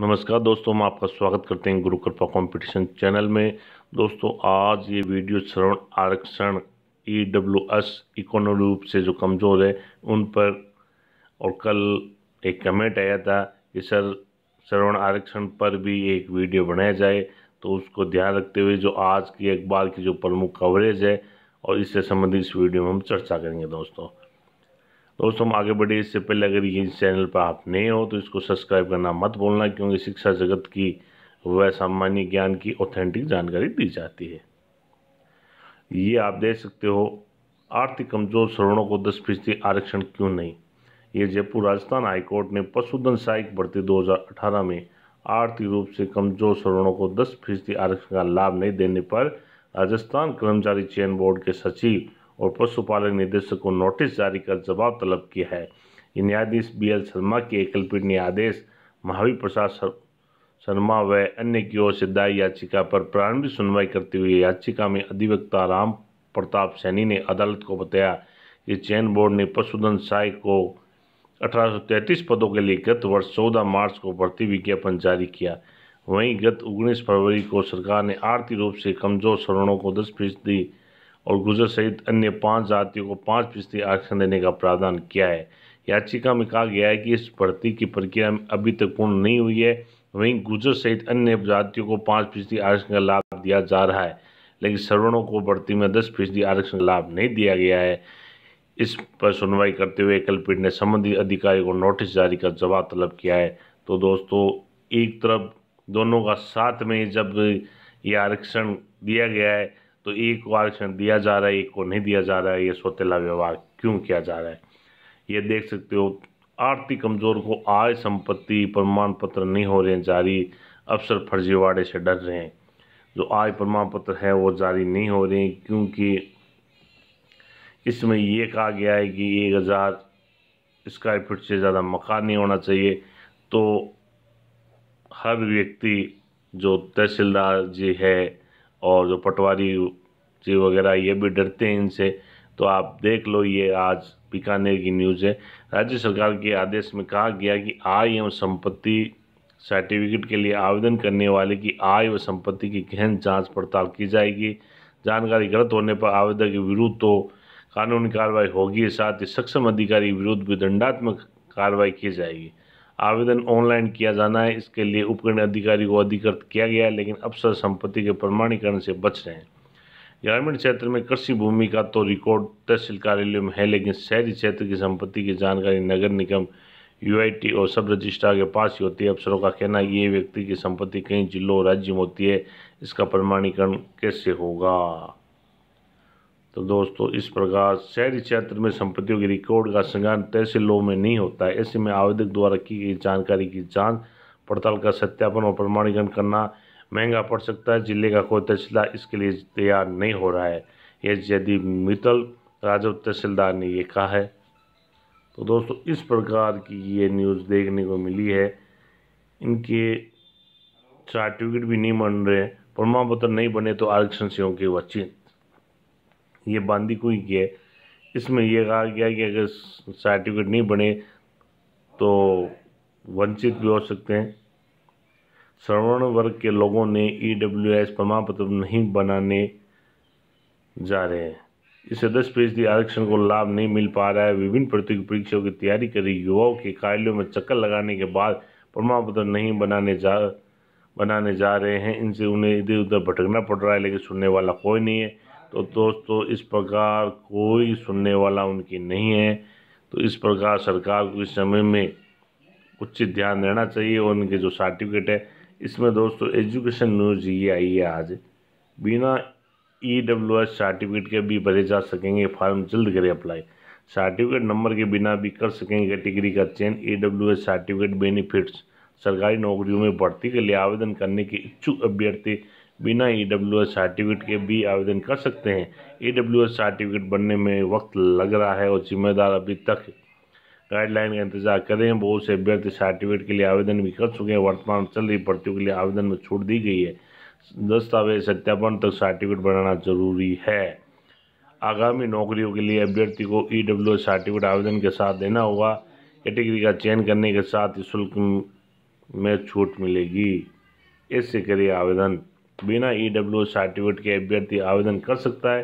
नमस्कार दोस्तों हम आपका स्वागत करते हैं गुरु कृपा कॉम्पिटिशन चैनल में दोस्तों आज ये वीडियो श्रवण आरक्षण E e W S economy रूप से जो कमज़ोर है उन पर और कल एक कमेंट आया था कि सर श्रवण आरक्षण पर भी एक वीडियो बनाया जाए तो उसको ध्यान रखते हुए जो आज की अखबार की जो प्रमुख कवरेज है और इससे संबंधित इस वीडियो में हम चर्चा करेंगे दोस्तों दोस्तों हम आगे बढ़े इससे पहले अगर ये चैनल पर आप नए हो तो इसको सब्सक्राइब करना मत बोलना क्योंकि शिक्षा जगत की वह सामान्य ज्ञान की ऑथेंटिक जानकारी दी जाती है ये आप देख सकते हो आर्थिक कमजोर श्रवणों को दस फीसदी आरक्षण क्यों नहीं ये जयपुर राजस्थान हाईकोर्ट ने पशुधन सहायक भर्ती 2018 में आर्थिक रूप से कमजोर श्रवणों को दस फीसदी आरक्षण का लाभ नहीं देने पर राजस्थान कर्मचारी चयन बोर्ड के सचिव और पशुपालन निदेशक को नोटिस जारी कर जवाब तलब किया है न्यायाधीश बी एल शर्मा की एकलपीठ ने आदेश महावीर प्रसाद शर्मा व अन्य की ओर से दायर याचिका पर प्रारंभिक सुनवाई करते हुए याचिका में अधिवक्ता राम प्रताप सैनी ने अदालत को बताया कि चयन बोर्ड ने पशुधन साय को 1833 पदों के लिए गत वर्ष 14 मार्च को भर्ती विज्ञापन जारी किया वहीं गत 19 फरवरी को सरकार ने आर्थिक रूप से कमजोर शरणों को 10 फीसदी और गुजर सहित अन्य पाँच जातियों को पाँच फीसदी आरक्षण देने का प्रावधान किया है याचिका में कहा गया है कि इस भर्ती की प्रक्रिया अभी तक पूर्ण नहीं हुई है वहीं गुजर सहित अन्य जातियों को पाँच फीसदी आरक्षण का लाभ दिया जा रहा है लेकिन सरवणों को भर्ती में दस फीसदी आरक्षण लाभ नहीं दिया गया है इस पर सुनवाई करते हुए कल ने संबंधित अधिकारी को नोटिस जारी कर जवाब तलब किया है तो दोस्तों एक तरफ दोनों का साथ में जब ये आरक्षण दिया गया है तो एक को आरक्षण दिया जा रहा है एक को नहीं दिया जा रहा है ये सौतेला व्यवहार क्यों किया जा रहा है ये देख सकते हो आर्थिक कमज़ोर को आय संपत्ति प्रमाण पत्र नहीं हो रहे हैं जारी अफसर फर्जीवाड़े से डर रहे हैं जो आय प्रमाण पत्र है वो जारी नहीं हो रहे क्योंकि इसमें ये कहा गया है कि एक हज़ार स्क्वायर फीट से ज़्यादा मकान नहीं होना चाहिए तो हर व्यक्ति जो तहसीलदार जी है और जो पटवारी जी वगैरह ये भी डरते हैं इनसे तो आप देख लो ये आज बीकानेर की न्यूज़ है राज्य सरकार के आदेश में कहा गया कि आय एवं संपत्ति सर्टिफिकेट के लिए आवेदन करने वाले की आय व संपत्ति की गहन जांच पड़ताल की जाएगी जानकारी गलत होने पर आवेदक के विरुद्ध तो कानूनी कार्रवाई होगी साथ ही सक्षम अधिकारी के विरुद्ध भी दंडात्मक कार्रवाई की जाएगी आवेदन ऑनलाइन किया जाना है इसके लिए उपकरण अधिकारी को अधिकृत किया गया है लेकिन अफसर संपत्ति के प्रमाणीकरण से बच रहे हैं ग्रामीण क्षेत्र में कृषि भूमि का तो रिकॉर्ड तहसील कार्यालय में है लेकिन शहरी क्षेत्र की संपत्ति की जानकारी नगर निगम यूआईटी और सब रजिस्ट्रार के पास ही होती है अफसरों का कहना है ये व्यक्ति की संपत्ति कई जिलों राज्य में होती है इसका प्रमाणीकरण कैसे होगा तो दोस्तों इस प्रकार शहरी क्षेत्र में संपत्तियों के रिकॉर्ड का संज्ञान तहसीलों में नहीं होता है ऐसे में आवेदक द्वारा की गई जानकारी की जांच पड़ताल का सत्यापन और प्रमाणीकरण करना महंगा पड़ सकता है जिले का कोई तहसीलदार इसके लिए तैयार नहीं हो रहा है यह यदि मित्तल राजव तहसीलदार ने ये कहा है तो दोस्तों इस प्रकार की ये न्यूज़ देखने को मिली है इनके सर्टिफिकेट भी नहीं बन रहे प्रमाण पत्र नहीं बने तो आरक्षण से होंगे वचित ये बांदी कोई की है इसमें यह कहा गया कि अगर सर्टिफिकेट नहीं बने तो वंचित भी हो सकते हैं श्रवण वर्ग के लोगों ने ई e डब्ल्यू एस प्रमाण पत्र नहीं बनाने जा रहे हैं इससे दस फीसदी आरक्षण को लाभ नहीं मिल पा रहा है विभिन्न प्रतियोगी परीक्षाओं की तैयारी कर रही युवाओं के कार्यालयों में चक्कर लगाने के बाद प्रमाण पत्र नहीं बनाने जा बनाने जा रहे हैं इनसे उन्हें इधर उधर भटकना पड़ रहा है लेकिन सुनने वाला कोई नहीं है तो दोस्तों इस प्रकार कोई सुनने वाला उनकी नहीं है तो इस प्रकार सरकार को इस समय में उचित ध्यान देना चाहिए और उनके जो सर्टिफिकेट है इसमें दोस्तों एजुकेशन न्यूज़ ये आई है आज बिना ई डब्ल्यू एस सर्टिफिकेट के भी भरे जा सकेंगे फॉर्म जल्द करें अप्लाई सर्टिफिकेट नंबर के बिना भी कर सकेंगे कैटेगरी का चयन E W S certificate benefits सरकारी नौकरियों में भर्ती के लिए आवेदन करने के इच्छुक अभ्यर्थी बिना ई डब्ल्यू एस सर्टिफिकेट के भी आवेदन कर सकते हैं ई डब्ल्यू एस सर्टिफिकेट बनने में वक्त लग रहा है और जिम्मेदार अभी तक गाइडलाइन का इंतजार करें बहुत से अभ्यर्थी सर्टिफिकेट के लिए आवेदन भी कर चुके हैं वर्तमान चल रही भर्तियों के लिए आवेदन में छूट दी गई है दस्तावेज सत्यापन तक सर्टिफिकेट बनाना जरूरी है आगामी नौकरियों के लिए अभ्यर्थी को ई डब्ल्यू एस सर्टिफिकेट आवेदन के साथ देना होगा कैटेगरी का चयन करने के साथ ही शुल्क में छूट मिलेगी इससे करिए आवेदन बिना ई डब्ल्यू सर्टिफिकेट के अभ्यर्थी आवेदन कर सकता है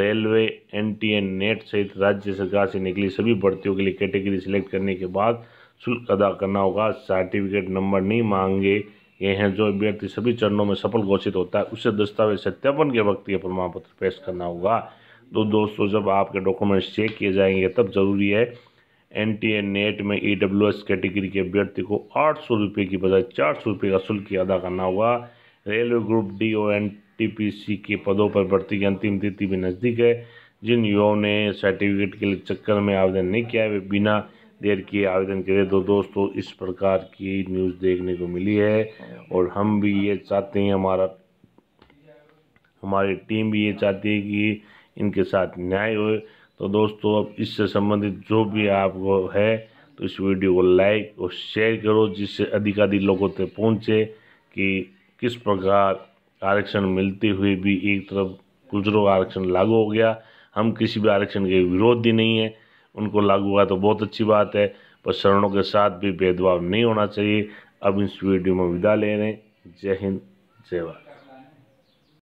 railway N T N NET सहित राज्य सरकार से निकली सभी भर्तियों के लिए कैटेगरी सिलेक्ट करने के बाद शुल्क अदा करना होगा सर्टिफिकेट नंबर नहीं मांगे ये हैं जो अभ्यर्थी सभी चरणों में सफल घोषित होता है उसे दस्तावेज सत्यापन के वक्त यह प्रमाण पत्र पेश करना होगा तो दोस्तों जब आपके डॉक्यूमेंट्स चेक किए जाएंगे तब जरूरी है एन टी एन नेट में ई डब्ल्यू एस कैटेगरी के अभ्यर्थी को आठ सौ रुपये की बजाय चार सौ रुपये का शुल्क अदा करना होगा रेलवे ग्रुप डी और एन के पदों पर भर्ती की अंतिम तिथि भी नज़दीक है जिन युवाओं ने सर्टिफिकेट के लिए चक्कर में आवेदन नहीं किया है वे बिना देर किए आवेदन करें तो दोस्तों इस प्रकार की न्यूज़ देखने को मिली है और हम भी ये चाहते हैं हमारा हमारी टीम भी ये चाहती है कि इनके साथ न्याय हो तो दोस्तों अब इससे संबंधित जो भी आपको है तो इस वीडियो को लाइक और शेयर करो जिससे अधिकाधिक लोगों तक पहुँचे कि किस प्रकार आरक्षण मिलते हुए भी एक तरफ गुजरों का आरक्षण लागू हो गया हम किसी भी आरक्षण के विरोधी नहीं हैं उनको लागू हुआ तो बहुत अच्छी बात है पर शरणों के साथ भी भेदभाव नहीं होना चाहिए अब इस वीडियो में विदा ले रहे हैं जय हिंद जय भारत